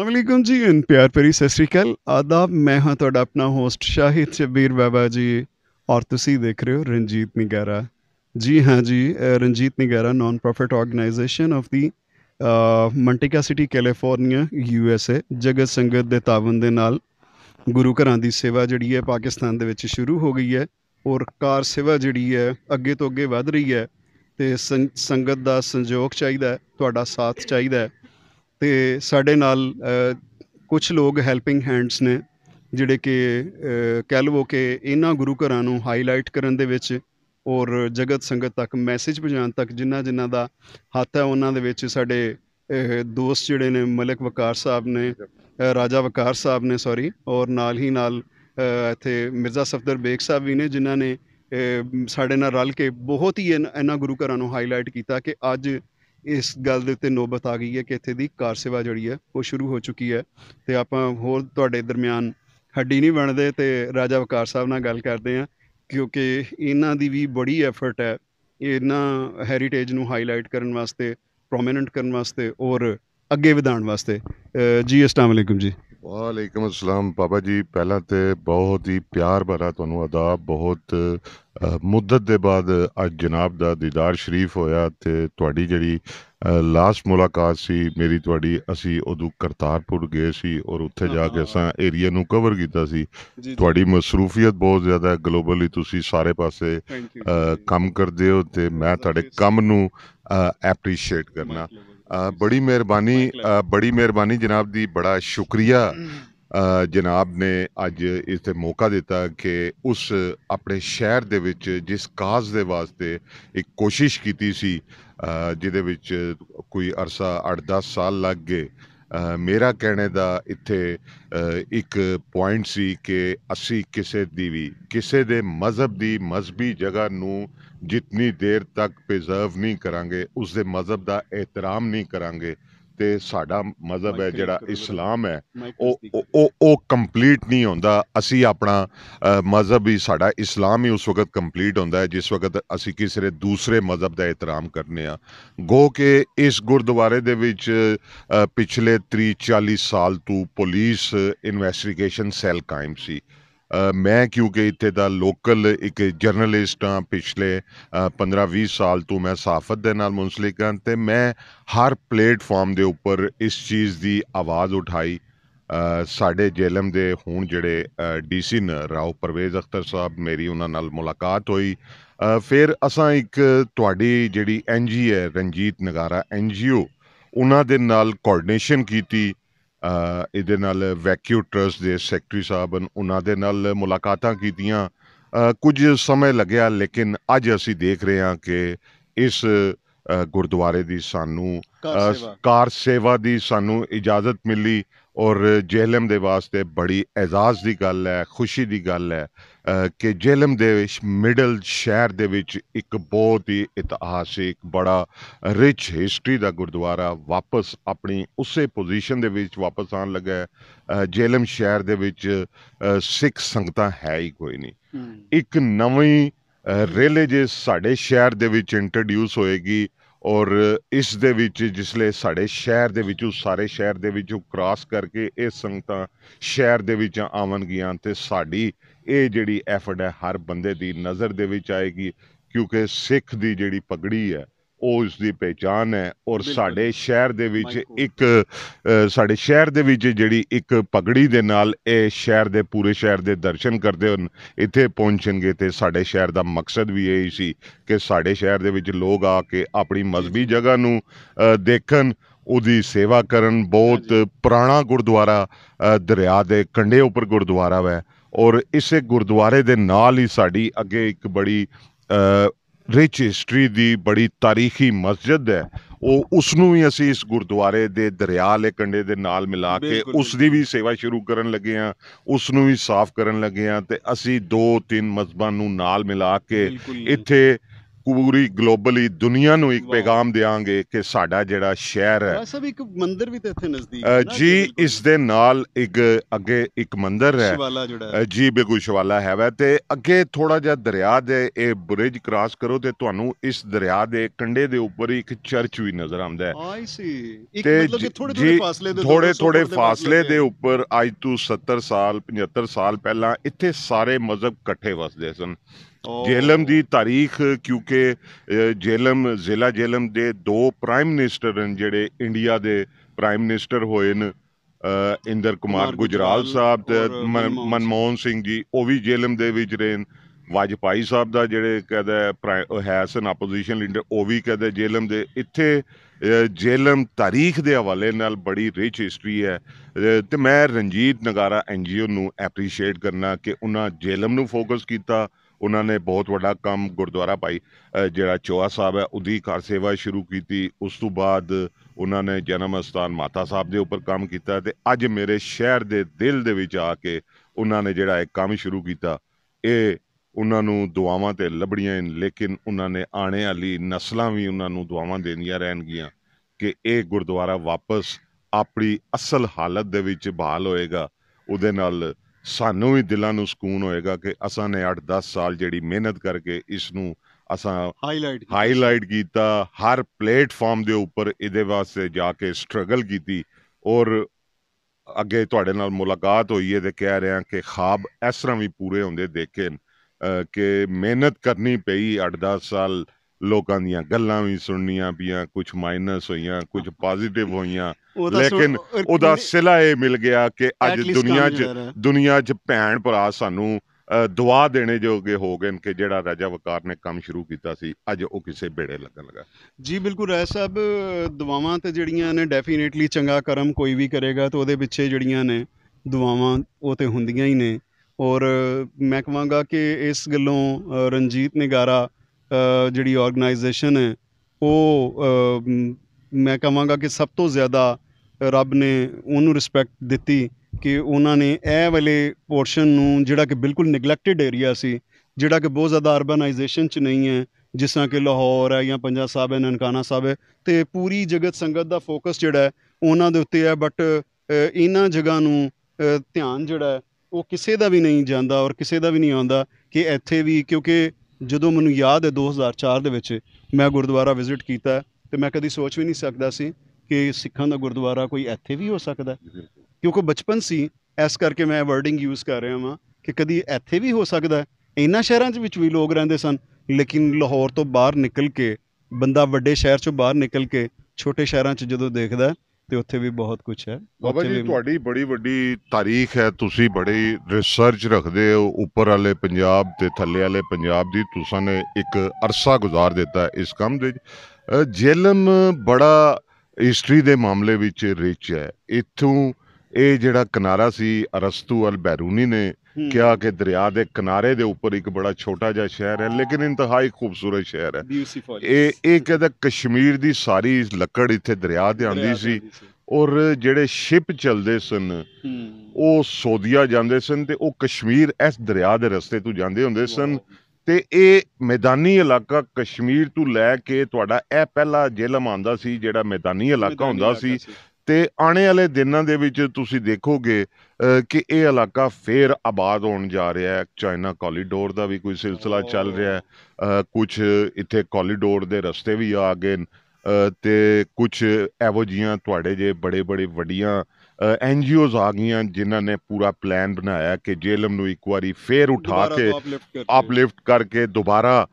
ਅਲੈਕੁਮ ਜੀ ਐਨ ਪਿਆਰ ਪਰੀ ਸਤਿ ਸ੍ਰੀ ਅਕਾਲ ਆਦਾਬ ਮੈਂ ਹਾਂ ਤੁਹਾਡਾ ਆਪਣਾ ਹੋਸਟ ਸ਼ਾਹਿਦ ਸ਼ਬੀਰ ਬਾਬਾ ਜੀ ਔਰ ਤੁਸੀਂ ਦੇਖ ਰਹੇ ਹੋ ਰਣਜੀਤ ਨਿਗਾਰਾ ਜੀ ਹਾਂ ਜੀ Ranjit Nigara non profit organisation of the Manteca city California U S A ਜਗਤ ਸੰਗਤ ਦੇ ਤਾਵਨ ਦੇ ਨਾਲ ਗੁਰੂ ਘਰਾਂ ਦੀ ਸੇਵਾ ਜਿਹੜੀ ਹੈ ਪਾਕਿਸਤਾਨ ਦੇ ਵਿੱਚ ਸ਼ੁਰੂ ਹੋ ਗਈ ਹੈ ਔਰ ਕਾਰ ਸੇਵਾ ਜਿਹੜੀ ਹੈ ਅੱਗੇ ਤੋਂ ਅੱਗੇ ਵਧ ਰਹੀ ਹੈ ਤੇ ਸੰਗਤ ਦਾ ਸੰਯੋਗ ਚਾਹੀਦਾ ਹੈ ਤੁਹਾਡਾ ਸਾਥ ਚਾਹੀਦਾ ਹੈ ਤੇ ਸਾਡੇ ਨਾਲ ਕੁਝ ਲੋਕ ਹੈਲਪਿੰਗ ਹੈਂਡਸ ਨੇ ਜਿਹੜੇ ਕਿ ਕਹਿ ਲਵੋ ਕਿ ਇਹਨਾਂ ਗੁਰੂ ਘਰਾਂ ਨੂੰ ਹਾਈਲਾਈਟ ਕਰਨ ਦੇ ਵਿੱਚ ਔਰ ਜਗਤ ਸੰਗਤ ਤੱਕ ਮੈਸੇਜ ਪਹੁੰਚਾਉਣ ਤੱਕ ਜਿਨ੍ਹਾਂ ਜਿਨ੍ਹਾਂ ਦਾ ਹੱਥ ਹੈ ਉਹਨਾਂ ਦੇ ਵਿੱਚ ਸਾਡੇ ਦੋਸਤ ਜਿਹੜੇ ਨੇ ਮਲਕ ਵਕਾਰ ਸਾਹਿਬ ਨੇ ਰਾਜਾ ਵਕਾਰ ਸਾਹਿਬ ਨੇ ਸੌਰੀ ਔਰ ਨਾਲ ਹੀ ਨਾਲ ਇੱਥੇ ਮਿਰਜ਼ਾ ਸਫਦਰ ਬੇਗ ਸਾਹਿਬ ਵੀ ਨੇ ਜਿਨ੍ਹਾਂ ਨੇ ਸਾਡੇ ਨਾਲ ਰਲ ਕੇ ਬਹੁਤ ਹੀ ਇਹਨਾਂ ਗੁਰੂ ਘਰਾਂ ਨੂੰ ਹਾਈਲਾਈਟ ਕੀਤਾ ਕਿ ਅੱਜ ਇਸ ਗੱਲ ਦੇ ਉੱਤੇ ਨੋਬਤ ਆ ਗਈ ਹੈ ਕਿ ਇੱਥੇ ਦੀ ਕਾਰ ਸੇਵਾ ਜਿਹੜੀ ਹੈ ਉਹ ਸ਼ੁਰੂ ਹੋ ਚੁੱਕੀ ਹੈ ਤੇ ਆਪਾਂ ਹੋਰ ਤੁਹਾਡੇ ਦਰਮਿਆਨ ਹੱਡੀ ਨਹੀਂ ਬਣਦੇ ਤੇ ਰਾਜਾ ਵਕਾਰ ਸਾਹਿਬ ਨਾਲ ਗੱਲ ਕਰਦੇ ਆ ਕਿਉਂਕਿ ਇਹਨਾਂ ਦੀ ਵੀ ਬੜੀ ਐਫਰਟ ਹੈ ਇਹਨਾਂ ਹੈਰੀਟੇਜ ਨੂੰ ਹਾਈਲਾਈਟ ਕਰਨ ਵਾਸਤੇ ਪ੍ਰੋਮਿਨੈਂਟ ਕਰਨ ਵਾਸਤੇ ਔਰ ਅੱਗੇ ਵਧਾਉਣ ਵਾਸਤੇ ਜੀ ਅਸਲਾਮ ਜੀ ਵਾਲੇਕਮ ਅਸਲਾਮ ਪਾਪਾ ਜੀ ਪਹਿਲਾਂ ਤੇ ਬਹੁਤ ਹੀ ਪਿਆਰ ਭਰਾ ਤੁਹਾਨੂੰ ਅਦਾਬ ਬਹੁਤ ਮੁੱਦਤ ਦੇ ਬਾਅਦ ਅੱਜ ਜਨਾਬ ਦਾ ਦੀਦਾਰ ਸ਼ਰੀਫ ਹੋਇਆ ਤੇ ਤੁਹਾਡੀ ਜਿਹੜੀ ਲਾਸਟ ਮੁਲਾਕਾਤ ਸੀ ਮੇਰੀ ਤੁਹਾਡੀ ਅਸੀਂ ਉਦੋਂ ਕਰਤਾਰਪੁਰ ਗਏ ਸੀ ਔਰ ਉੱਥੇ ਜਾ ਕੇ ਅਸਾਂ ਏਰੀਆ ਨੂੰ ਕਵਰ ਕੀਤਾ ਸੀ ਤੁਹਾਡੀ ਮਸਰੂਫੀਅਤ ਬਹੁਤ ਜ਼ਿਆਦਾ ਹੈ ਗਲੋਬਲੀ ਤੁਸੀਂ ਸਾਰੇ ਪਾਸੇ ਕੰਮ ਕਰਦੇ ਹੋ ਤੇ ਮੈਂ ਤੁਹਾਡੇ ਕੰਮ ਨੂੰ ਐਪਰੀਸ਼ੀਏਟ ਕਰਨਾ ਬੜੀ ਮਿਹਰਬਾਨੀ ਬੜੀ ਮਿਹਰਬਾਨੀ ਜਨਾਬ ਦੀ ਬੜਾ ਸ਼ੁਕਰੀਆ ਜਨਾਬ ਨੇ ਅੱਜ ਇਸੇ ਮੌਕਾ ਦਿੱਤਾ ਕਿ ਉਸ ਆਪਣੇ ਸ਼ਹਿਰ ਦੇ ਵਿੱਚ ਜਿਸ ਕਾਜ਼ ਦੇ ਵਾਸਤੇ ਇੱਕ ਕੋਸ਼ਿਸ਼ ਕੀਤੀ ਸੀ ਜਿਹਦੇ ਵਿੱਚ ਕੋਈ ਅਰਸਾ 8-10 ਸਾਲ ਲੱਗ ਗਏ ਮੇਰਾ ਕਹਿਣੇ ਦਾ ਇੱਥੇ ਇੱਕ ਪੁਆਇੰਟ ਸੀ ਕਿ ਅਸੀਂ ਕਿਸੇ ਦੀ ਵੀ ਕਿਸੇ ਦੇ ਮਜ਼ਹਬ ਦੀ ਮਜ਼ਬੀ ਜਗ੍ਹਾ ਨੂੰ ਜਿੰਨੀ ਦੇਰ ਤੱਕ ਪ੍ਰੀਜ਼ਰਵ ਨਹੀਂ ਕਰਾਂਗੇ ਉਸ ਦੇ ਮਜ਼ਹਬ ਦਾ ਇਤਰਾਮ ਨਹੀਂ ਕਰਾਂਗੇ ਤੇ ਸਾਡਾ ਮਜ਼ਹਬ ਹੈ ਜਿਹੜਾ ਇਸਲਾਮ ਹੈ ਉਹ ਉਹ ਉਹ ਕੰਪਲੀਟ ਨਹੀਂ ਹੁੰਦਾ ਅਸੀਂ ਆਪਣਾ ਮਜ਼ਹਬ ਹੀ ਸਾਡਾ ਇਸਲਾਮ ਹੀ ਉਸ ਵਕਤ ਕੰਪਲੀਟ ਹੁੰਦਾ ਹੈ ਜਿਸ ਵਕਤ ਅਸੀਂ ਕਿਸੇ ਦੂਸਰੇ ਮਜ਼ਹਬ ਦਾ ਇਤਰਾਮ ਕਰਨੇ ਆ ਗੋ ਕਿ ਇਸ ਗੁਰਦੁਆਰੇ ਦੇ ਵਿੱਚ ਪਿਛਲੇ 30 40 ਸਾਲ ਤੋਂ ਪੁਲਿਸ ਇਨਵੈਸਟੀਗੇਸ਼ਨ ਸੈੱਲ ਕਾਇਮ ਸੀ ਮੈਂ ਕਿਉਂਕਿ ਇੱਥੇ ਦਾ ਲੋਕਲ ਇੱਕ ਜਰਨਲਿਸਟ ਹਾਂ ਪਿਛਲੇ 15-20 ਸਾਲ ਤੋਂ ਮੈਂ ਸਾਫਤ ਦੇ ਨਾਲ ਮੁਨਸਲਿਕ ਹਾਂ ਤੇ ਮੈਂ ਹਰ ਪਲੇਟਫਾਰਮ ਦੇ ਉੱਪਰ ਇਸ ਚੀਜ਼ ਦੀ ਆਵਾਜ਼ ਉਠਾਈ ਸਾਡੇ ਜੇਲਮ ਦੇ ਹੁਣ ਜਿਹੜੇ ਡੀਸੀ ਨੇ ਪਰਵੇਜ਼ ਅਖਤਰ ਸਾਹਿਬ ਮੇਰੀ ਉਹਨਾਂ ਨਾਲ ਮੁਲਾਕਾਤ ਹੋਈ ਫਿਰ ਅਸਾਂ ਇੱਕ ਤੁਹਾਡੀ ਜਿਹੜੀ ਐਨਜੀ ਹੈ ਰਣਜੀਤ ਨਗਾਰਾ ਐਨਜੀਓ ਉਹਨਾਂ ਦੇ ਨਾਲ ਕੋਆਰਡੀਨੇਸ਼ਨ ਕੀਤੀ ਇਹਦੇ ਨਾਲ ਵੈਕਿਊਟਰਸ ਦੇ ਸੈਕਟਰੀ ਸਾਹਿਬ ਉਹਨਾਂ ਦੇ ਨਾਲ ਮੁਲਾਕਾਤਾਂ ਕੀਤੀਆਂ ਕੁਝ ਸਮੇਂ ਲੱਗਿਆ ਲੇਕਿਨ ਅੱਜ ਅਸੀਂ ਦੇਖ ਰਹੇ ਹਾਂ ਕਿ ਇਸ ਗੁਰਦੁਆਰੇ ਦੀ ਸਾਨੂੰ ਕਾਰ ਸੇਵਾ ਦੀ ਸਾਨੂੰ ਇਜਾਜ਼ਤ ਮਿਲੀ ਔਰ ਜੇਲਮ ਦੇ ਵਾਸਤੇ ਬੜੀ ਇਜ਼ਾਜ਼ ਦੀ ਗੱਲ ਹੈ ਖੁਸ਼ੀ ਦੀ ਗੱਲ ਹੈ ਕਿ ਜੇਲਮ ਦੇ ਵਿੱਚ ਮਿਡਲ ਸ਼ਹਿਰ ਦੇ ਵਿੱਚ ਇੱਕ ਬਹੁਤ ਹੀ ਇਤਿਹਾਸਿਕ ਬੜਾ ਰਿਚ ਹਿਸਟਰੀ ਦਾ ਗੁਰਦੁਆਰਾ ਵਾਪਸ ਆਪਣੀ ਉਸੇ ਪੋਜੀਸ਼ਨ ਦੇ ਵਿੱਚ ਵਾਪਸ ਆਣ ਲੱਗਾ ਹੈ ਜੇਲਮ ਸ਼ਹਿਰ ਦੇ ਵਿੱਚ ਸਿੱਖ ਸੰਗਤਾਂ ਹੈ ਹੀ ਕੋਈ ਨਹੀਂ ਇੱਕ ਨਵੀਂ ਰਿਲੀਜੀਅਸ ਸਾਡੇ ਸ਼ਹਿਰ ਦੇ ਵਿੱਚ ਇੰਟਰੋਡਿਊਸ ਹੋਏਗੀ ਔਰ ਇਸ ਦੇ ਵਿੱਚ ਜਿਸਲੇ ਸਾਡੇ ਸ਼ਹਿਰ ਦੇ ਵਿੱਚੋਂ ਸਾਰੇ ਸ਼ਹਿਰ ਦੇ ਵਿੱਚੋਂ ਕ੍ਰਾਸ ਕਰਕੇ ਇਹ ਸੰਗਤਾਂ ਸ਼ਹਿਰ ਦੇ ਵਿੱਚ ਆਵਣਗੀਆਂ ਤੇ ਸਾਡੀ ਇਹ ਜਿਹੜੀ ਐਫਰਟ ਹੈ ਹਰ ਬੰਦੇ ਦੀ ਨਜ਼ਰ ਦੇ ਵਿੱਚ ਆਏਗੀ ਕਿਉਂਕਿ ਸਿੱਖ ਦੀ ਜਿਹੜੀ ਪਗੜੀ ਹੈ ਉਸ ਦੀ ਪਛਾਣ ਹੈ ਔਰ ਸਾਡੇ ਸ਼ਹਿਰ ਦੇ ਵਿੱਚ ਇੱਕ ਸਾਡੇ ਸ਼ਹਿਰ ਦੇ ਵਿੱਚ ਜਿਹੜੀ ਇੱਕ ਪਗੜੀ ਦੇ ਨਾਲ ਇਹ ਸ਼ਹਿਰ ਦੇ ਪੂਰੇ ਸ਼ਹਿਰ ਦੇ ਦਰਸ਼ਨ ਕਰਦੇ ਹਨ ਇੱਥੇ ਪਹੁੰਚਣਗੇ ਤੇ ਸਾਡੇ ਸ਼ਹਿਰ ਦਾ ਮਕਸਦ ਵੀ ਇਹ ਸੀ ਕਿ ਸਾਡੇ ਸ਼ਹਿਰ ਦੇ ਵਿੱਚ ਲੋਕ ਆ ਕੇ ਆਪਣੀ ਮਜ਼ਬੀ ਜਗ੍ਹਾ ਨੂੰ ਦੇਖਣ ਉਹਦੀ ਸੇਵਾ ਕਰਨ ਬਹੁਤ ਪੁਰਾਣਾ ਗੁਰਦੁਆਰਾ ਦਰਿਆ ਦੇ ਕੰਢੇ ਉੱਪਰ ਗੁਰਦੁਆਰਾ ਹੈ ਔਰ ਇਸੇ ਗੁਰਦੁਆਰੇ ਦੇ ਨਾਲ ਹੀ ਸਾਡੀ ਅੱਗੇ ਇੱਕ ਬੜੀ ਰਿਚ ਹਿਸਟਰੀ ਦੀ ਬੜੀ ਤਾਰੀਖੀ ਮਸਜਿਦ ਹੈ ਉਹ ਉਸ ਨੂੰ ਵੀ ਅਸੀਂ ਇਸ ਗੁਰਦੁਆਰੇ ਦੇ ਦਰਿਆ ਲੈ ਕੰਡੇ ਦੇ ਨਾਲ ਮਿਲਾ ਕੇ ਉਸ ਦੀ ਵੀ ਸੇਵਾ ਸ਼ੁਰੂ ਕਰਨ ਲੱਗੇ ਆ ਉਸ ਨੂੰ ਵੀ ਸਾਫ਼ ਕਰਨ ਲੱਗੇ ਆ ਤੇ ਅਸੀਂ ਦੋ ਤਿੰਨ ਮਸਬਾਂ ਨੂੰ ਨਾਲ ਮਿਲਾ ਕੇ ਇੱਥੇ ਪੂਰੀ ਗਲੋਬਲੀ ਦੁਨੀਆ ਨੂੰ ਇੱਕ ਪੈਗਾਮ ਦੇਵਾਂਗੇ ਕਿ ਸਾਡਾ ਜਿਹੜਾ ਸ਼ਹਿਰ ਹੈ ਸਭ ਇੱਕ ਮੰਦਿਰ ਵੀ ਤੇ ਇੱਥੇ ਨਜ਼ਦੀਕ ਜੀ ਇਸ ਦੇ ਨਾਲ ਇੱਕ ਅੱਗੇ ਇੱਕ ਮੰਦਿਰ ਹੈ ਸ਼ਿਵਾਲਾ ਜਿਹੜਾ ਜੀ ਬੇਗੁਸ਼ਵਾਲਾ ਸ਼ਿਵਾਲਾ ਹੈ ਵਾ ਤੇ ਅੱਗੇ ਥੋੜਾ ਜਿਹਾ ਦਰਿਆ ਦੇ ਇਹ ਬ੍ਰਿਜ ਕ੍ਰਾਸ ਕਰੋ ਤੇ ਤੁਹਾਨੂੰ ਇਸ ਦਰਿਆ ਦੇ ਕੰਢੇ ਦੇ ਉੱਪਰ ਇੱਕ ਚਰਚ ਵੀ ਨਜ਼ਰ ਆਉਂਦਾ ਹੈ ਆਈ ਸੀ ਇੱਕ ਮਤਲਬ ਕਿ ਥੋੜੇ ਥੋੜੇ ਫਾਸਲੇ ਦੇ ਥੋੜੇ ਥੋੜੇ ਫਾਸਲੇ ਦੇ ਉੱਪਰ ਅੱਜ ਤੋਂ 70 ਸਾਲ 75 ਸਾਲ ਪਹਿਲਾਂ ਇੱਥੇ ਸਾਰੇ ਮਜ਼ਹਬ ਇਕੱਠੇ ਵਸਦੇ ਸਨ Oh. ਜੇਲਮ ਦੀ ਤਾਰੀਖ ਕਿਉਂਕਿ ਜੇਲਮ ਜ਼ਿਲ੍ਹਾ ਜੇਲਮ ਦੇ ਦੋ ਪ੍ਰਾਈਮ ਮਿਨਿਸਟਰ ਹਨ ਜਿਹੜੇ ਇੰਡੀਆ ਦੇ ਪ੍ਰਾਈਮ ਮਿਨਿਸਟਰ ਹੋਏ ਨੇ ਇੰਦਰ ਕੁਮਾਰ ਗੁਜਰਾਲ ਸਾਹਿਬ ਤੇ ਮਨਮੋਹਨ ਸਿੰਘ ਜੀ ਉਹ ਵੀ ਜੇਲਮ ਦੇ ਵਿੱਚ ਰਹੇ ਵਾਜਪਾਈ ਸਾਹਿਬ ਦਾ ਜਿਹੜੇ ਕਹਦਾ ਹੈ ਸਨ ਆਪੋਜੀਸ਼ਨ ਲੀਡਰ ਉਹ ਵੀ ਕਹਦਾ ਜੇਲਮ ਦੇ ਇੱਥੇ ਜੇਲਮ ਤਾਰੀਖ ਦੇ ਹਵਾਲੇ ਨਾਲ ਬੜੀ ਰਿਚ ਹਿਸਟਰੀ ਹੈ ਤੇ ਮੈਂ ਰਣਜੀਤ ਨਗਾਰਾ ਐਨਜੀਓ ਨੂੰ ਐਪਰੀਸ਼ੀਏਟ ਕਰਨਾ ਕਿ ਉਹਨਾਂ ਜੇਲਮ ਨੂੰ ਫੋਕਸ ਕੀਤਾ ਉਹਨਾਂ ਨੇ ਬਹੁਤ ਵੱਡਾ ਕੰਮ ਗੁਰਦੁਆਰਾ ਭਾਈ ਜਿਹੜਾ ਚੋਆ ਸਾਹਿਬ ਹੈ ਉਹਦੀ ਕਾਰ ਸੇਵਾ ਸ਼ੁਰੂ ਕੀਤੀ ਉਸ ਤੋਂ ਬਾਅਦ ਉਹਨਾਂ ਨੇ ਜਨਮ ਸਥਾਨ ਮਾਤਾ ਸਾਹਿਬ ਦੇ ਉੱਪਰ ਕੰਮ ਕੀਤਾ ਤੇ ਅੱਜ ਮੇਰੇ ਸ਼ਹਿਰ ਦੇ ਦਿਲ ਦੇ ਵਿੱਚ ਆ ਕੇ ਉਹਨਾਂ ਨੇ ਜਿਹੜਾ ਇਹ ਕੰਮ ਸ਼ੁਰੂ ਕੀਤਾ ਇਹ ਉਹਨਾਂ ਨੂੰ ਦੁਆਵਾਂ ਤੇ ਲੱਭੜੀਆਂ ਲੇਕਿਨ ਉਹਨਾਂ ਨੇ ਆਣੇ ਵਾਲੀ ਨਸਲਾਂ ਵੀ ਉਹਨਾਂ ਨੂੰ ਦੁਆਵਾਂ ਦੇਣੀਆਂ ਰਹਿਣਗੀਆਂ ਕਿ ਇਹ ਗੁਰਦੁਆਰਾ ਵਾਪਸ ਆਪਣੀ ਅਸਲ ਹਾਲਤ ਦੇ ਵਿੱਚ ਬਹਾਲ ਹੋਏਗਾ ਉਹਦੇ ਨਾਲ ਸਾਨੂੰ ਵੀ ਦਿਲਾਂ ਨੂੰ ਸਕੂਨ ਹੋਏਗਾ ਕਿ ਅਸਾਂ ਨੇ 8-10 ਸਾਲ ਜਿਹੜੀ ਮਿਹਨਤ ਕਰਕੇ ਇਸ ਨੂੰ ਅਸਾਂ ਹਾਈਲਾਈਟ ਹਾਈਲਾਈਟ ਕੀਤਾ ਹਰ ਪਲੇਟਫਾਰਮ ਦੇ ਉੱਪਰ ਇਹਦੇ ਵਾਸਤੇ ਜਾ ਕੇ ਸਟਰਗਲ ਕੀਤੀ ਔਰ ਅੱਗੇ ਤੁਹਾਡੇ ਨਾਲ ਮੁਲਾਕਾਤ ਹੋਈ ਹੈ ਤੇ ਕਹਿ ਰਿਹਾ ਕਿ ਖਾਬ ਇਸ ਤਰ੍ਹਾਂ ਵੀ ਪੂਰੇ ਹੁੰਦੇ ਦੇਖੇ ਕਿ ਮਿਹਨਤ ਕਰਨੀ ਪਈ 8-10 ਸਾਲ ਲੋਕਾਂ ਦੀਆਂ ਗੱਲਾਂ ਵੀ ਸੁਣਨੀਆਂ ਪਈਆਂ ਕੁਝ ਮਾਈਨਸ ਹੋਈਆਂ ਕੁਝ ਪੋਜ਼ਿਟਿਵ ਹੋਈਆਂ ਲੇਕਿਨ ਉਹਦਾ ਸਿਲਾ ਇਹ ਮਿਲ ਗਿਆ ਕਿ ਅੱਜ ਦੁਨੀਆ 'ਚ ਦੁਨੀਆ 'ਚ ਭੈਣ ਭਰਾ ਸਾਨੂੰ ਦੁਆ ਦੇਣੇ ਜੋਗੇ ਹੋ ਗਏ ਕਿ ਜਿਹੜਾ ਰਾਜਾ ਵਕਾਰ ਨੇ ਕੰਮ ਸ਼ੁਰੂ ਕੀਤਾ ਸੀ ਅੱਜ ਉਹ ਕਿਸੇ ਬੇੜੇ ਲੱਗਣ ਲੱਗਾ ਜੀ ਬਿਲਕੁਲ ਰਾਏ ਸਾਹਿਬ ਦੁਆਵਾਂ ਤੇ ਜਿਹੜੀਆਂ ਨੇ ਡੈਫੀਨੇਟਲੀ ਚੰਗਾ ਕਰਮ ਕੋਈ ਵੀ ਕਰੇਗਾ ਤਾਂ ਉਹਦੇ ਪਿੱਛੇ ਜਿਹੜੀਆਂ ਨੇ ਦੁਆਵਾਂ ਉਹ ਤੇ ਹੁੰਦੀਆਂ ਹੀ ਨੇ ਔਰ ਮੈਂ ਕਹਾਂਗਾ ਕਿ ਇਸ ਗੱਲੋਂ ਰਣਜੀਤ ਨਿਗਾਰਾ ਜਿਹੜੀ ਆਰਗੇਨਾਈਜੇਸ਼ਨ ਹੈ ਉਹ ਮੈਂ ਕਹਾਂਗਾ ਕਿ ਸਭ ਤੋਂ ਜ਼ਿਆਦਾ ਰੱਬ ਨੇ ਉਹਨੂੰ ਰਿਸਪੈਕਟ ਦਿੱਤੀ ਕਿ ਉਹਨਾਂ ਨੇ ਇਹ ਵਾਲੇ ਪੋਰਸ਼ਨ ਨੂੰ ਜਿਹੜਾ ਕਿ ਬਿਲਕੁਲ ਨੈਗਲੈਕਟਡ ਏਰੀਆ ਸੀ ਜਿਹੜਾ ਕਿ ਬਹੁਤ ਜ਼ਿਆਦਾ ਅਰਬਨਾਈਜੇਸ਼ਨ ਚ ਨਹੀਂ ਹੈ ਜਿਸ ਤਰ੍ਹਾਂ ਕਿ ਲਾਹੌਰ ਹੈ ਜਾਂ ਪੰਜਾਬ ਸਾਹਿਬ ਹੈ ਨਨਕਾਣਾ ਸਾਹਿਬ ਹੈ ਤੇ ਪੂਰੀ ਜਗਤ ਸੰਗਤ ਦਾ ਫੋਕਸ ਜਿਹੜਾ ਹੈ ਉਹਨਾਂ ਦੇ ਉੱਤੇ ਹੈ ਬਟ ਇਹਨਾਂ ਜਗ੍ਹਾ ਨੂੰ ਧਿਆਨ ਜਿਹੜਾ ਉਹ ਕਿਸੇ ਦਾ ਵੀ ਨਹੀਂ ਜਾਂਦਾ ਔਰ ਕਿਸੇ ਦਾ ਵੀ ਨਹੀਂ ਆਉਂਦਾ ਕਿ ਇੱਥੇ ਵੀ ਕਿਉਂਕਿ ਜਦੋਂ ਮੈਨੂੰ ਯਾਦ ਹੈ 2004 ਦੇ ਵਿੱਚ ਮੈਂ ਗੁਰਦੁਆਰਾ ਵਿਜ਼ਿਟ ਕੀਤਾ ਤੇ ਮੈਂ ਕਦੀ ਸੋਚ ਵੀ ਨਹੀਂ ਸਕਦਾ ਸੀ ਕਿ ਸਿੱਖਾਂ ਦਾ ਗੁਰਦੁਆਰਾ ਕੋਈ ਇੱਥੇ ਵੀ ਹੋ ਸਕਦਾ ਕਿਉਂਕਿ ਬਚਪਨ ਸੀ ਇਸ ਕਰਕੇ ਮੈਂ ਵਰਡਿੰਗ ਯੂਜ਼ ਕਰ ਰਿਹਾ ਹਾਂ ਕਿ ਕਦੀ ਇੱਥੇ ਵੀ ਹੋ ਸਕਦਾ ਇਹਨਾਂ ਸ਼ਹਿਰਾਂ 'ਚ ਵਿੱਚ ਵੀ ਲੋਕ ਰਹਿੰਦੇ ਸਨ ਲੇਕਿਨ ਲਾਹੌਰ ਤੋਂ ਬਾਹਰ ਨਿਕਲ ਕੇ ਬੰਦਾ ਵੱਡੇ ਸ਼ਹਿਰ 'ਚੋਂ ਬਾਹਰ ਨਿਕਲ ਕੇ ਛੋਟੇ ਸ਼ਹਿਰਾਂ 'ਚ ਜਦੋਂ ਦੇਖਦਾ ਤੇ ਉੱਥੇ ਵੀ ਬਹੁਤ ਕੁਝ ਹੈ ਬਾਬਾ ਜੀ ਤੁਹਾਡੀ ਬੜੀ ਵੱਡੀ ਤਾਰੀਖ ਹੈ ਤੁਸੀਂ ਬੜੀ ਰਿਸਰਚ ਰੱਖਦੇ ਹੋ ਉੱਪਰ ਵਾਲੇ ਪੰਜਾਬ ਤੇ ਥੱਲੇ ਵਾਲੇ ਪੰਜਾਬ ਦੀ ਤੁਸੀਂ ਨੇ ਇੱਕ ਅਰਸਾ ਗੁਜ਼ਾਰ ਦਿੱਤਾ ਇਸ ਕੰਮ ਦੇ ਜੇਲਮ ਬੜਾ ਹਿਸਟਰੀ ਦੇ ਮਾਮਲੇ ਵਿੱਚ ਰਿਚ ਹੈ ਇਥੋਂ ਇਹ ਜਿਹੜਾ ਕਿਨਾਰਾ ਸੀ ਅਰਸਤੂ ਅਲ ਬੈਰੂਨੀ ਨੇ ਕਿਹਾ ਕਿ ਦਰਿਆ ਦੇ ਕਿਨਾਰੇ ਦੇ ਉੱਪਰ ਇੱਕ ਬੜਾ ਛੋਟਾ ਜਿਹਾ ਸ਼ਹਿਰ ਹੈ ਲੇਕਿਨ ਇੰਤਹਾਈ ਖੂਬਸੂਰਤ ਸ਼ਹਿਰ ਹੈ ਇਹ ਇਹ ਕਹਿੰਦਾ ਕਸ਼ਮੀਰ ਦੀ ਸਾਰੀ ਲੱਕੜ ਇੱਥੇ ਦਰਿਆ ਤੇ ਆਉਂਦੀ ਸੀ ਔਰ ਜਿਹੜੇ ਸ਼ਿਪ ਚੱਲਦੇ ਸਨ ਉਹ ਸੋਦੀਆ ਜਾਂਦੇ ਸਨ ਤੇ ਉਹ ਕਸ਼ਮੀਰ ਇਸ ਦਰਿਆ ਦੇ ਰਸਤੇ ਤੋਂ ਜਾਂਦੇ ਹੁੰਦੇ ਸਨ ਤੇ ਇਹ ਮੈਦਾਨੀ ਇਲਾਕਾ ਕਸ਼ਮੀਰ ਤੋਂ ਲੈ ਕੇ ਤੁਹਾਡਾ ਇਹ ਪਹਿਲਾ ਜੇਲਮ ਆਂਦਾ ਸੀ ਜਿਹੜਾ ਮੈਦਾਨੀ ਇਲਾਕਾ ਹੁੰਦਾ ਸੀ ਤੇ ਆਉਣੇ ਵਾਲੇ ਦਿਨਾਂ ਦੇ ਵਿੱਚ ਤੁਸੀਂ ਦੇਖੋਗੇ ਕਿ ਇਹ ਇਲਾਕਾ ਫੇਰ ਆਬਾਦ ਹੋਣ ਜਾ ਰਿਹਾ ਹੈ ਚਾਈਨਾ ਕੋਰੀਡੋਰ ਦਾ ਵੀ ਕੋਈ ਸਿਲਸਿਲਾ ਚੱਲ ਰਿਹਾ ਹੈ ਕੁਝ ਇੱਥੇ ਕੋਰੀਡੋਰ ਦੇ ਰਸਤੇ ਵੀ ਆ ਗਏ ਤੇ ਕੁਝ ਐਵੋ ਜੀਆਂ ਤੁਹਾਡੇ ਜੇ ਬੜੇ ਬੜੇ ਵੱਡੀਆਂ ਐਨਜੀਓਜ਼ ਆ ਗਈਆਂ ਜਿਨ੍ਹਾਂ ਨੇ ਪੂਰਾ ਪਲਾਨ ਬਣਾਇਆ ਕਿ ਜੇਲਮ ਨੂੰ ਇੱਕ ਵਾਰੀ ਫੇਰ ਉਠਾ ਕੇ ਅਪਲਿਫਟ ਕਰਕੇ ਦੁਬਾਰਾ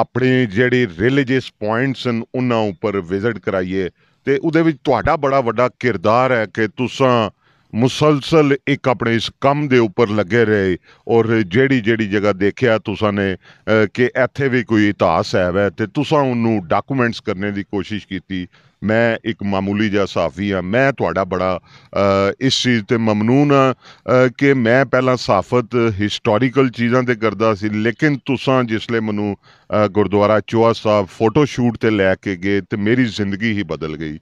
ਆਪਣੇ ਜਿਹੜੇ ਰਿਲੀਜੀਅਸ ਪੁਆਇੰਟਸ ਹਨ ਉਹਨਾਂ ਉੱਪਰ ਵਿਜ਼ਿਟ ਕਰਾਈਏ ਤੇ ਉਹਦੇ ਵਿੱਚ ਤੁਹਾਡਾ ਬੜਾ ਵੱਡਾ ਕਿਰਦਾਰ ਹੈ ਕਿ ਤੁਸੀਂ ਮੁਸਲਸਲ ਇੱਕ ਆਪਣੇ ਇਸ ਕੰਮ ਦੇ ਉੱਪਰ ਲੱਗੇ ਰਹੇ ਔਰ ਜਿਹੜੀ ਜਿਹੜੀ ਜਗ੍ਹਾ ਦੇਖਿਆ ਤੁਸੀਂ ਨੇ ਕਿ ਇੱਥੇ ਵੀ ਕੋਈ ਇਤਿਹਾਸ ਹੈ ਤੇ ਤੁਸੀਂ ਉਹਨੂੰ ਡਾਕੂਮੈਂਟਸ ਕਰਨੇ ਦੀ ਕੋਸ਼ਿਸ਼ ਕੀਤੀ ਮੈਂ ਇੱਕ ਮਾਮੂਲੀ ਜਿਹਾ ਸਾਫੀ ਆ ਮੈਂ ਤੁਹਾਡਾ ਬੜਾ ਇਸ ਚੀਜ਼ ਤੇ ਮਮਨੂਨ ਆ ਕਿ ਮੈਂ ਪਹਿਲਾਂ ਸਾਫਤ ਹਿਸਟੋਰੀਕਲ ਚੀਜ਼ਾਂ ਤੇ ਕਰਦਾ ਸੀ ਲੇਕਿਨ ਤੁਸੀਂ ਜਿਸਲੇ ਮੈਨੂੰ ਗੁਰਦੁਆਰਾ ਚੋਆ ਸਾਹਿਬ ਫੋਟੋ ਸ਼ੂਟ ਤੇ ਲੈ ਕੇ ਗਏ ਤੇ ਮੇਰੀ ਜ਼ਿੰਦਗੀ ਹੀ ਬਦਲ ਗਈ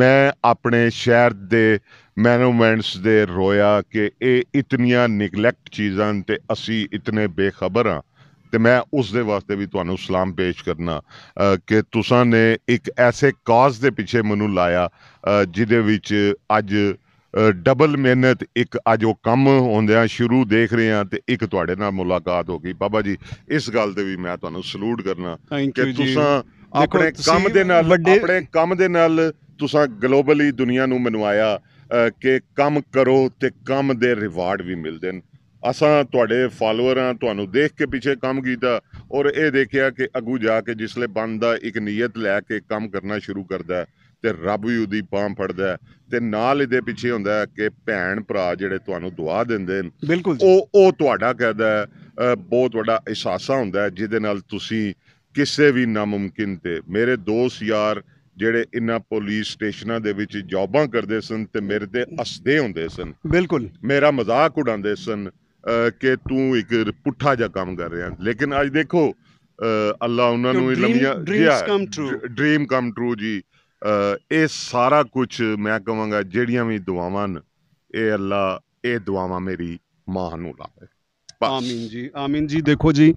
ਮੈਂ ਆਪਣੇ ਸ਼ਹਿਰ ਦੇ ਮੈਨੂਮੈਂਟਸ ਦੇ ਰੋਇਆ ਕਿ ਇਹ ਇਤਨੀਆਂ ਨਿਗਲੈਕਟ ਚੀਜ਼ਾਂ ਤੇ ਅਸੀਂ ਇਤਨੇ ਬੇਖਬਰ ਆ ਤੇ ਮੈਂ ਉਸ ਦੇ ਵਾਸਤੇ ਵੀ ਤੁਹਾਨੂੰ ਸਲਾਮ ਪੇਸ਼ ਕਰਨਾ ਕਿ ਤੁਸਾਂ ਨੇ ਇੱਕ ਐਸੇ ਕਾਜ਼ ਦੇ ਪਿੱਛੇ ਮੈਨੂੰ ਲਾਇਆ ਜਿਹਦੇ ਵਿੱਚ ਅੱਜ ਡਬਲ ਮਿਹਨਤ ਇੱਕ ਅੱਜ ਉਹ ਕੰਮ ਹੁੰਦਿਆਂ ਸ਼ੁਰੂ ਦੇਖ ਰਹੇ ਆ ਤੇ ਇੱਕ ਤੁਹਾਡੇ ਨਾਲ ਮੁਲਾਕਾਤ ਹੋ ਗਈ ਬਾਬਾ ਜੀ ਇਸ ਗੱਲ ਤੇ ਵੀ ਮੈਂ ਤੁਹਾਨੂੰ ਸਲੂਟ ਕਰਨਾ ਕਿ ਤੁਸਾਂ ਆਪਣੇ ਕੰਮ ਦੇ ਨਾਲ ਆਪਣੇ ਕੰਮ ਦੇ ਨਾਲ ਤੁਸਾਂ ਗਲੋਬਲੀ ਦੁਨੀਆ ਨੂੰ ਮਨਵਾਇਆ ਕਿ ਕੰਮ ਕਰੋ ਤੇ ਕੰਮ ਦੇ ਰਿਵਾਰਡ ਵੀ ਮਿਲਦੇ ਨੇ ਅਸਾਂ ਤੁਹਾਡੇ ਫਾਲੋਅਰਾਂ ਤੁਹਾਨੂੰ ਦੇਖ ਕੇ ਪਿੱਛੇ ਕੰਮ ਕੀਤਾ ਔਰ ਇਹ ਦੇਖਿਆ ਕਿ ਅੱਗੂ ਜਾ ਕੇ ਜਿਸਲੇ ਬੰਦਾ ਇੱਕ ਨੀਅਤ ਲੈ ਕੇ ਕੰਮ ਕਰਨਾ ਸ਼ੁਰੂ ਕਰਦਾ ਤੇ ਰੱਬ ਵੀ ਉਹਦੀ ਪਾਮ ਫੜਦਾ ਤੇ ਨਾਲ ਇਹਦੇ ਪਿੱਛੇ ਹੁੰਦਾ ਕਿ ਭੈਣ ਭਰਾ ਜਿਹੜੇ ਤੁਹਾਨੂੰ ਦੁਆ ਦਿੰਦੇ ਨੇ ਉਹ ਉਹ ਤੁਹਾਡਾ ਕਹਦਾ ਬਹੁਤ ਵੱਡਾ ਅਹਿਸਾਸਾ ਹੁੰਦਾ ਜਿਹਦੇ ਨਾਲ ਤੁਸੀਂ ਕਿਸੇ ਵੀ ਨਾਮੁਮਕਿਨ ਤੇ ਮੇਰੇ ਦੋਸਤ ਯਾਰ ਜਿਹੜੇ ਇਨਾ ਪੁਲਿਸ ਸਟੇਸ਼ਨਾਂ ਦੇ ਵਿੱਚ ਜੌਬਾਂ ਕਰਦੇ ਸਨ ਤੇ ਮੇਰੇ ਤੇ ਅਸਦੇ ਹੁੰਦੇ ਸਨ ਬਿਲਕੁਲ ਮੇਰਾ ਮਜ਼ਾਕ ਉਡਾਉਂਦੇ ਸਨ ਕਿ ਤੂੰ ਇੱਕ ਪੁੱਠਾ ਜਿਹਾ ਕੰਮ ਕਰ ਰਿਹਾ ਲੇਕਿਨ ਅੱਜ ਦੇਖੋ ਅੱਲਾ ਉਹਨਾਂ ਨੂੰ ਲੰਮੀਆਂ ਡ੍ਰੀਮ ਕਮ ਟਰੂ ਜੀ ਇਹ ਸਾਰਾ ਕੁਝ ਮੈਂ ਕਹਾਂਗਾ ਜਿਹੜੀਆਂ ਵੀ ਦੁਆਵਾਂ ਨੇ ਇਹ ਅੱਲਾ ਇਹ ਦੁਆਵਾਂ ਮੇਰੀ ਮਾਂ ਨੂੰ ਲਾਵੇ ਆਮੀਨ ਜੀ ਆਮੀਨ ਜੀ ਦੇਖੋ ਜੀ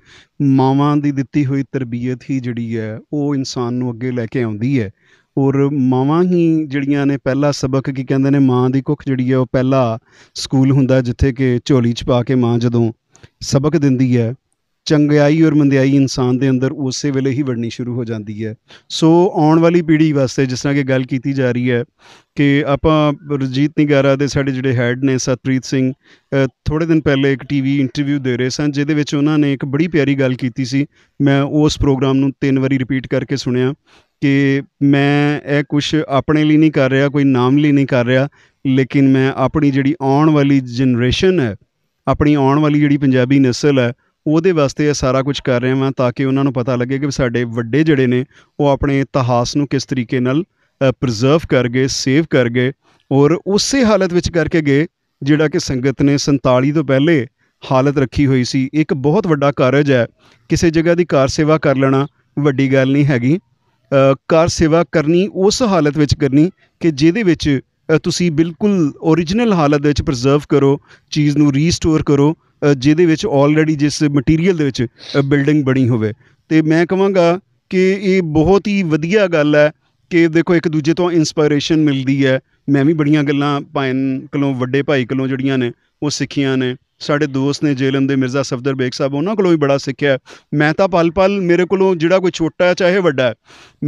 ਮਾਵਾਂ ਦੀ ਦਿੱਤੀ ਹੋਈ ਤਰਬੀਅਤ ਹੀ ਜਿਹੜੀ ਹੈ ਉਹ ਇਨਸਾਨ ਨੂੰ ਅੱਗੇ ਲੈ ਕੇ ਆਉਂਦੀ ਹੈ ਔਰ ਮਾਵਾਂ ਹੀ ਜਿਹੜੀਆਂ ਨੇ ਪਹਿਲਾ ਸਬਕ ਕੀ ਕਹਿੰਦੇ ਨੇ ਮਾਂ ਦੀ ਕੁੱਖ ਜਿਹੜੀ ਹੈ ਉਹ ਪਹਿਲਾ ਸਕੂਲ ਹੁੰਦਾ ਜਿੱਥੇ ਕਿ ਝੋਲੀ 'ਚ ਪਾ ਕੇ ਮਾਂ ਜਦੋਂ ਸਬਕ ਦਿੰਦੀ ਹੈ ਚੰਗਿਆਈ ਔਰ ਮੰਦਿਆਈ ਇਨਸਾਨ ਦੇ ਅੰਦਰ ਉਸੇ ਵੇਲੇ ਹੀ ਵੜਨੀ ਸ਼ੁਰੂ ਹੋ ਜਾਂਦੀ ਹੈ ਸੋ ਆਉਣ ਵਾਲੀ ਪੀੜ੍ਹੀ ਵਾਸਤੇ ਜਿਸ ਤਰ੍ਹਾਂ ਕਿ ਗੱਲ ਕੀਤੀ ਜਾ ਰਹੀ ਹੈ ਕਿ ਆਪਾਂ ਰਜੀਤ ਨਿਗਾਰਾ ਦੇ ਸਾਡੇ ਜਿਹੜੇ ਹੈਡ ਨੇ ਸਤਪ੍ਰੀਤ ਸਿੰਘ ਥੋੜੇ ਦਿਨ ਪਹਿਲੇ ਇੱਕ ਟੀਵੀ ਇੰਟਰਵਿਊ ਦੇ ਰਹੇ ਸਨ ਜਿਹਦੇ ਵਿੱਚ ਉਹਨਾਂ ਨੇ ਇੱਕ ਬੜੀ ਪਿਆਰੀ ਗੱਲ ਕੀਤੀ ਸੀ ਮੈਂ ਉਸ ਪ੍ਰੋਗਰਾਮ ਨੂੰ ਤਿੰਨ ਵਾਰੀ ਰਿਪੀਟ ਕਰਕੇ ਸੁਣਿਆ ਕਿ ਮੈਂ ਇਹ ਕੁਝ ਆਪਣੇ ਲਈ ਨਹੀਂ ਕਰ ਰਿਹਾ ਕੋਈ ਨਾਮ ਲਈ ਨਹੀਂ ਕਰ ਰਿਹਾ ਲੇਕਿਨ ਮੈਂ ਆਪਣੀ ਜਿਹੜੀ ਆਉਣ ਵਾਲੀ ਜਨਰੇਸ਼ਨ ਹੈ ਆਪਣੀ ਆਉਣ ਵਾਲੀ ਜਿਹੜੀ ਪੰਜਾਬੀ ਨਸਲ ਹੈ ਉਹਦੇ ਵਾਸਤੇ ਇਹ ਸਾਰਾ ਕੁਝ ਕਰ ਰਹੇ ਹਾਂ ਤਾਂ ਕਿ ਉਹਨਾਂ ਨੂੰ ਪਤਾ ਲੱਗੇ ਕਿ ਸਾਡੇ ਵੱਡੇ ਜਿਹੜੇ ਨੇ ਉਹ ਆਪਣੇ ਇਤਿਹਾਸ ਨੂੰ ਕਿਸ ਤਰੀਕੇ ਨਾਲ ਪ੍ਰੀਜ਼ਰਵ ਕਰ ਗਏ ਸੇਵ ਕਰ ਗਏ ਔਰ ਉਸੇ ਹਾਲਤ ਵਿੱਚ ਕਰਕੇ ਗਏ ਜਿਹੜਾ ਕਿ ਸੰਗਤ ਨੇ 47 ਤੋਂ ਪਹਿਲੇ ਹਾਲਤ ਰੱਖੀ ਹੋਈ ਸੀ ਇੱਕ ਬਹੁਤ ਵੱਡਾ ਕਾਰਜ ਹੈ ਕਿਸੇ ਜਗ੍ਹਾ ਦੀ ਕਾਰ ਸੇਵਾ ਕਰ ਲੈਣਾ ਵੱਡੀ ਗੱਲ ਨਹੀਂ ਹੈਗੀ ਕਾਰ ਸੇਵਾ ਕਰਨੀ ਉਸ ਹਾਲਤ ਵਿੱਚ ਕਰਨੀ ਕਿ ਜਿਹਦੇ ਵਿੱਚ ਤੁਸੀਂ ਬਿਲਕੁਲ origignal ਹਾਲਤ ਵਿੱਚ ਪ੍ਰੀਜ਼ਰਵ ਕਰੋ ਚੀਜ਼ ਨੂੰ ਰੀਸਟੋਰ ਕਰੋ ਜਿਹਦੇ ਵਿੱਚ ਆਲਰੇਡੀ ਜਿਸ ਮਟੀਰੀਅਲ ਦੇ ਵਿੱਚ ਬਿਲਡਿੰਗ ਬਣੀ ਹੋਵੇ ਤੇ ਮੈਂ ਕਹਾਂਗਾ ਕਿ ਇਹ ਬਹੁਤ ਹੀ ਵਧੀਆ ਗੱਲ ਹੈ ਕਿ ਦੇਖੋ ਇੱਕ ਦੂਜੇ ਤੋਂ ਇਨਸਪਾਇਰੇਸ਼ਨ ਮਿਲਦੀ ਹੈ ਮੈਂ ਵੀ ਬੜੀਆਂ ਗੱਲਾਂ ਪਾਇਨ ਕੋਲੋਂ ਵੱਡੇ ਭਾਈ ਕੋਲੋਂ ਜਿਹੜੀਆਂ ਨੇ ਉਹ ਸਿੱਖੀਆਂ ਨੇ ਸਾਡੇ ਦੋਸਤ ਨੇ ਜੇਲਮ ਦੇ ਮਿਰਜ਼ਾ ਸਫਦਰ ਬੇਗ ਸਾਹਿਬ ਉਹਨਾਂ ਕੋਲੋਂ ਵੀ ਬੜਾ ਸਿੱਖਿਆ ਮੈਂ ਤਾਂ ਪਲ-ਪਲ ਮੇਰੇ ਕੋਲੋਂ ਜਿਹੜਾ ਕੋਈ ਛੋਟਾ ਹੈ ਚਾਹੇ ਵੱਡਾ ਹੈ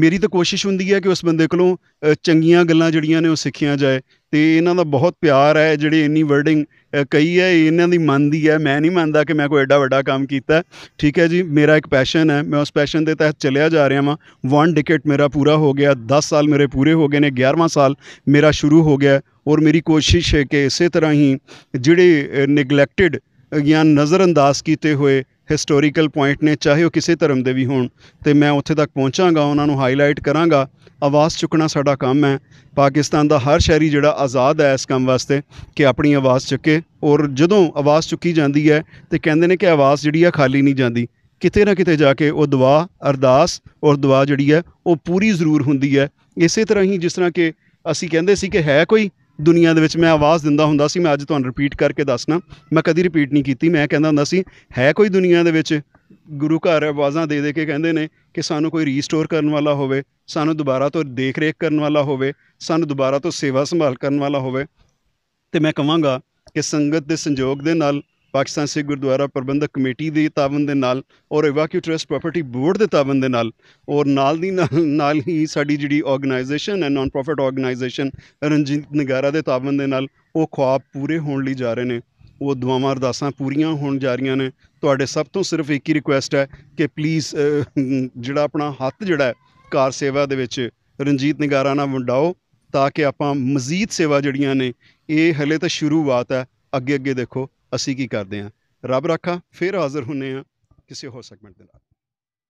ਮੇਰੀ ਤਾਂ ਕੋਸ਼ਿਸ਼ ਹੁੰਦੀ ਹੈ ਕਿ ਉਸ ਬੰਦੇ ਕੋਲੋਂ ਚੰਗੀਆਂ ਗੱਲਾਂ ਜਿਹੜੀਆਂ ਨੇ ਉਹ ਸਿੱਖੀਆਂ ਜਾਏ ਤੇ ਇਹਨਾਂ ਦਾ ਬਹੁਤ ਪਿਆਰ ਹੈ ਜਿਹੜੇ ਇੰਨੀ ਵਰਡਿੰਗ ਕਹੀ ਹੈ ਇਹਨਾਂ ਦੀ ਮੰਨਦੀ ਹੈ ਮੈਂ ਨਹੀਂ ਮੰਨਦਾ ਕਿ ਮੈਂ ਕੋਈ ਐਡਾ ਵੱਡਾ ਕੰਮ ਕੀਤਾ ਠੀਕ ਹੈ ਜੀ ਮੇਰਾ ਇੱਕ ਪੈਸ਼ਨ ਹੈ ਮੈਂ ਉਸ ਪੈਸ਼ਨ ਦੇ ਤਹਿਤ ਚੱਲਿਆ ਜਾ ਰਿਹਾ ਹਾਂ ਵਨ ਡਿਕਟ ਮੇਰਾ ਪੂਰਾ ਹੋ ਗਿਆ 10 ਸਾਲ ਮੇਰੇ ਪੂਰੇ ਹੋ ਗਏ ਨੇ 11ਵਾਂ ਸਾਲ ਮੇਰਾ ਸ਼ੁਰੂ ਹੋ ਗਿਆ ਔਰ ਮੇਰੀ ਕੋਸ਼ਿਸ਼ ਹੈ ਕਿ ਇਸੇ ਤਰ੍ਹਾਂ ਹੀ ਜਿਹੜੇ ਨਿਗਲੈਕਟ ਲਿਮਿਟਿਡ ਗਿਆਨ ਅੰਦਾਜ਼ ਕੀਤੇ ਹੋਏ ਹਿਸਟੋਰੀਕਲ ਪੁਆਇੰਟ ਨੇ ਚਾਹੇ ਉਹ ਕਿਸੇ ਧਰਮ ਦੇ ਵੀ ਹੋਣ ਤੇ ਮੈਂ ਉੱਥੇ ਤੱਕ ਪਹੁੰਚਾਂਗਾ ਉਹਨਾਂ ਨੂੰ ਹਾਈਲਾਈਟ ਕਰਾਂਗਾ ਆਵਾਜ਼ ਚੁੱਕਣਾ ਸਾਡਾ ਕੰਮ ਹੈ ਪਾਕਿਸਤਾਨ ਦਾ ਹਰ ਸ਼ਹਿਰੀ ਜਿਹੜਾ ਆਜ਼ਾਦ ਹੈ ਇਸ ਕੰਮ ਵਾਸਤੇ ਕਿ ਆਪਣੀ ਆਵਾਜ਼ ਚੁੱਕੇ ਔਰ ਜਦੋਂ ਆਵਾਜ਼ ਚੁੱਕੀ ਜਾਂਦੀ ਹੈ ਤੇ ਕਹਿੰਦੇ ਨੇ ਕਿ ਆਵਾਜ਼ ਜਿਹੜੀ ਆ ਖਾਲੀ ਨਹੀਂ ਜਾਂਦੀ ਕਿਤੇ ਨਾ ਕਿਤੇ ਜਾ ਕੇ ਉਹ ਦੁਆ ਅਰਦਾਸ ਔਰ ਦੁਆ ਜਿਹੜੀ ਹੈ ਉਹ ਪੂਰੀ ਜ਼ਰੂਰ ਹੁੰਦੀ ਹੈ ਇਸੇ ਤਰ੍ਹਾਂ ਹੀ ਜਿਸ ਤਰ੍ਹਾਂ ਕਿ ਅਸੀਂ ਕਹਿੰਦੇ ਸੀ ਕਿ ਹੈ ਕੋਈ ਦੁਨੀਆ ਦੇ ਵਿੱਚ ਮੈਂ ਆਵਾਜ਼ ਦਿੰਦਾ ਹੁੰਦਾ ਸੀ ਮੈਂ ਅੱਜ ਤੁਹਾਨੂੰ ਰਿਪੀਟ ਕਰਕੇ ਦੱਸਣਾ ਮੈਂ ਕਦੀ ਰਿਪੀਟ ਨਹੀਂ ਕੀਤੀ ਮੈਂ ਕਹਿੰਦਾ ਹੁੰਦਾ ਸੀ ਹੈ ਕੋਈ ਦੁਨੀਆ ਦੇ ਵਿੱਚ ਗੁਰੂ ਘਰ ਆਵਾਜ਼ਾਂ ਦੇ ਦੇ ਕੇ ਕਹਿੰਦੇ ਨੇ ਕਿ ਸਾਨੂੰ ਕੋਈ ਰੀਸਟੋਰ ਕਰਨ ਵਾਲਾ ਹੋਵੇ ਸਾਨੂੰ ਦੁਬਾਰਾ ਤੋਂ ਦੇਖ ਰੇਖ ਕਰਨ ਵਾਲਾ ਹੋਵੇ ਸਾਨੂੰ ਦੁਬਾਰਾ ਤੋਂ ਸੇਵਾ ਸੰਭਾਲ ਕਰਨ ਵਾਲਾ ਹੋਵੇ ਤੇ ਮੈਂ ਕਹਾਂਗਾ ਕਿ ਸੰਗਤ ਦੇ ਸੰਯੋਗ ਦੇ ਨਾਲ ਪਾਕਿਸਤਾਨ ਸਿੱਖ ਗੁਰਦੁਆਰਾ ਪ੍ਰਬੰਧਕ ਕਮੇਟੀ ਦੇ ਤਾਵਨ ਦੇ ਨਾਲ ਔਰ ਇਵਾਕਿਊ ਟ੍ਰਸਟ ਪ੍ਰਾਪਰਟੀ ਬੋਰਡ ਦੇ ਤਾਵਨ ਦੇ ਨਾਲ ਔਰ ਨਾਲ ਦੀ ਨਾਲ ਹੀ ਸਾਡੀ ਜਿਹੜੀ organisation a non profit organisation Ranjit Nagara ਦੇ ਤਾਵਨ ਦੇ ਨਾਲ ਉਹ ਖੁਆਬ ਪੂਰੇ ਹੋਣ ਲਈ ਜਾ ਰਹੇ ਨੇ ਉਹ ਦੁਆਵਾਂ ਅਰਦਾਸਾਂ ਪੂਰੀਆਂ ਹੋਣ ਜਾ ਰਹੀਆਂ ਨੇ ਤੁਹਾਡੇ ਸਭ ਤੋਂ ਸਿਰਫ ਇੱਕ ਹੀ ਰਿਕੁਐਸਟ ਹੈ ਕਿ ਪਲੀਜ਼ ਜਿਹੜਾ ਆਪਣਾ ਹੱਥ ਜਿਹੜਾ ਹੈ ਕਾਰ ਸੇਵਾ ਦੇ ਵਿੱਚ ਰਣਜੀਤ ਨਗਾਰਾ ਨਾਲ ਵੰਡਾਓ ਤਾਂ ਕਿ ਆਪਾਂ ਮਜ਼ੀਦ ਸੇਵਾ ਜਿਹੜੀਆਂ ਨੇ ਇਹ ਹਲੇ ਤਾਂ ਸ਼ੁਰੂਆਤ ਹੈ ਅੱਗੇ ਅੱਗੇ ਦੇਖੋ ਅਸੀਂ ਕੀ ਕਰਦੇ ਆ ਰੱਬ ਰਾਖਾ ਫਿਰ ਹਾਜ਼ਰ ਹੁੰਨੇ ਆ ਕਿਸੇ ਹੋਰ ਸੈਗਮੈਂਟ ਦੇ ਨਾਲ